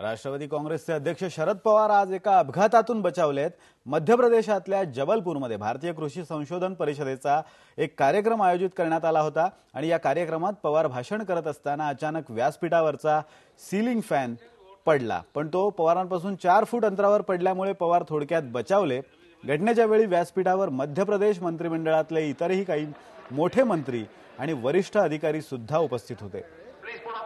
राष्ट्रवादी काँग्रेसचे अध्यक्ष शरद पवार आज एका अपघातातून बचावलेत मध्य प्रदेशातल्या जबलपूरमध्ये भारतीय कृषी संशोधन परिषदेचा एक कार्यक्रम आयोजित करण्यात आला होता आणि या कार्यक्रमात पवार भाषण करत असताना अचानक व्यासपीठावरचा सिलिंग फॅन पडला पण तो पवारांपासून चार फूट अंतरावर पडल्यामुळे पवार थोडक्यात बचावले घटनेच्या वेळी व्यासपीठावर मध्य प्रदेश मंत्रिमंडळातले इतरही काही मोठे मंत्री आणि वरिष्ठ अधिकारी सुद्धा उपस्थित होते